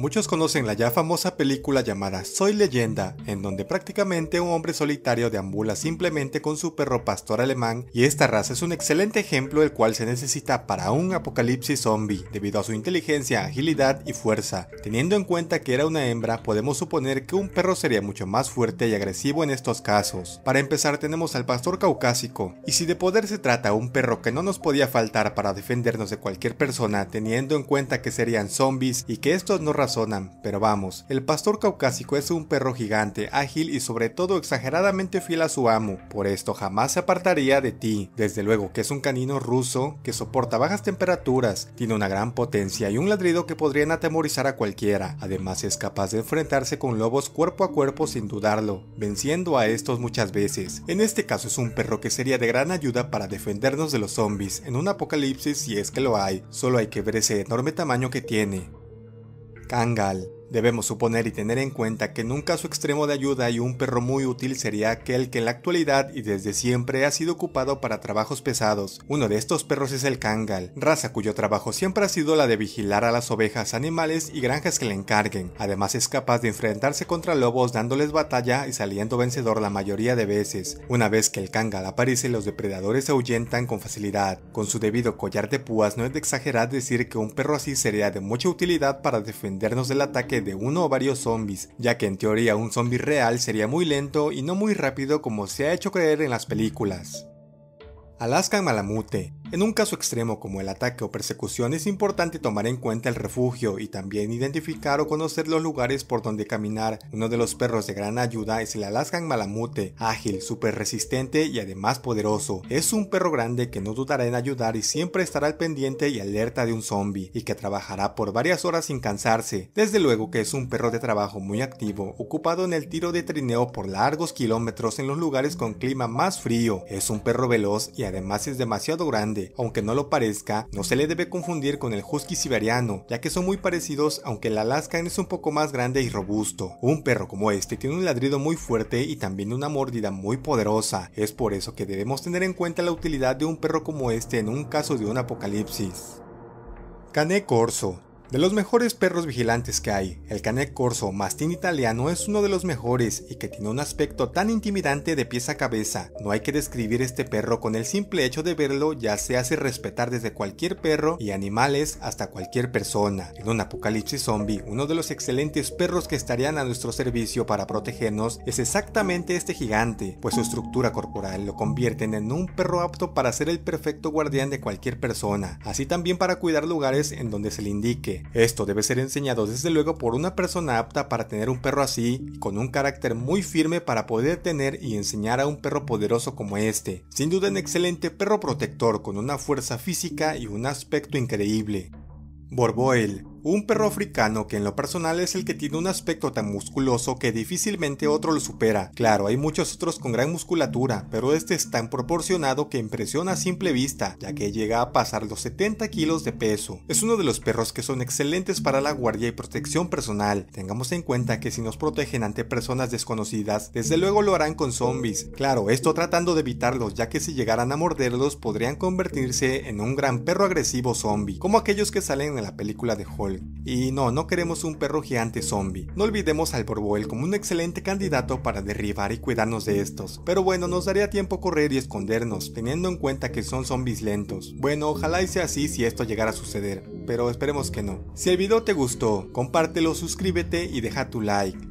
Muchos conocen la ya famosa película llamada Soy leyenda, en donde prácticamente un hombre solitario deambula simplemente con su perro pastor alemán y esta raza es un excelente ejemplo el cual se necesita para un apocalipsis zombie debido a su inteligencia, agilidad y fuerza. Teniendo en cuenta que era una hembra, podemos suponer que un perro sería mucho más fuerte y agresivo en estos casos. Para empezar tenemos al pastor caucásico, y si de poder se trata un perro que no nos podía faltar para defendernos de cualquier persona teniendo en cuenta que serían zombies y que estos no pero vamos, el pastor caucásico es un perro gigante, ágil y sobre todo exageradamente fiel a su amo, por esto jamás se apartaría de ti. Desde luego que es un canino ruso que soporta bajas temperaturas, tiene una gran potencia y un ladrido que podrían atemorizar a cualquiera. Además es capaz de enfrentarse con lobos cuerpo a cuerpo sin dudarlo, venciendo a estos muchas veces. En este caso es un perro que sería de gran ayuda para defendernos de los zombies en un apocalipsis si es que lo hay, solo hay que ver ese enorme tamaño que tiene. Kangal Debemos suponer y tener en cuenta que en un caso extremo de ayuda y un perro muy útil sería aquel que en la actualidad y desde siempre ha sido ocupado para trabajos pesados. Uno de estos perros es el Kangal, raza cuyo trabajo siempre ha sido la de vigilar a las ovejas, animales y granjas que le encarguen. Además es capaz de enfrentarse contra lobos dándoles batalla y saliendo vencedor la mayoría de veces. Una vez que el Kangal aparece los depredadores se ahuyentan con facilidad. Con su debido collar de púas no es de exagerar decir que un perro así sería de mucha utilidad para defendernos del ataque de uno o varios zombies, ya que en teoría un zombie real sería muy lento y no muy rápido como se ha hecho creer en las películas. Alaska Malamute en un caso extremo como el ataque o persecución es importante tomar en cuenta el refugio y también identificar o conocer los lugares por donde caminar. Uno de los perros de gran ayuda es el Alaskan Malamute, ágil, súper resistente y además poderoso. Es un perro grande que no dudará en ayudar y siempre estará al pendiente y alerta de un zombie y que trabajará por varias horas sin cansarse. Desde luego que es un perro de trabajo muy activo, ocupado en el tiro de trineo por largos kilómetros en los lugares con clima más frío. Es un perro veloz y además es demasiado grande aunque no lo parezca, no se le debe confundir con el husky siberiano, ya que son muy parecidos aunque el Alaskan es un poco más grande y robusto. Un perro como este tiene un ladrido muy fuerte y también una mordida muy poderosa. Es por eso que debemos tener en cuenta la utilidad de un perro como este en un caso de un apocalipsis. Cane corso de los mejores perros vigilantes que hay, el Cane Corso Mastín Italiano es uno de los mejores y que tiene un aspecto tan intimidante de pies a cabeza. No hay que describir este perro con el simple hecho de verlo ya se hace respetar desde cualquier perro y animales hasta cualquier persona. En un apocalipsis zombie, uno de los excelentes perros que estarían a nuestro servicio para protegernos es exactamente este gigante, pues su estructura corporal lo convierten en un perro apto para ser el perfecto guardián de cualquier persona, así también para cuidar lugares en donde se le indique. Esto debe ser enseñado desde luego por una persona apta para tener un perro así y con un carácter muy firme para poder tener y enseñar a un perro poderoso como este. Sin duda un excelente perro protector con una fuerza física y un aspecto increíble. Borboel un perro africano que en lo personal es el que tiene un aspecto tan musculoso que difícilmente otro lo supera. Claro, hay muchos otros con gran musculatura, pero este es tan proporcionado que impresiona a simple vista, ya que llega a pasar los 70 kilos de peso. Es uno de los perros que son excelentes para la guardia y protección personal. Tengamos en cuenta que si nos protegen ante personas desconocidas, desde luego lo harán con zombies. Claro, esto tratando de evitarlos, ya que si llegaran a morderlos podrían convertirse en un gran perro agresivo zombie, como aquellos que salen en la película de Hollywood. Y no, no queremos un perro gigante zombie. No olvidemos al Borboel como un excelente candidato para derribar y cuidarnos de estos. Pero bueno, nos daría tiempo correr y escondernos, teniendo en cuenta que son zombies lentos. Bueno, ojalá y sea así si esto llegara a suceder, pero esperemos que no. Si el video te gustó, compártelo, suscríbete y deja tu like.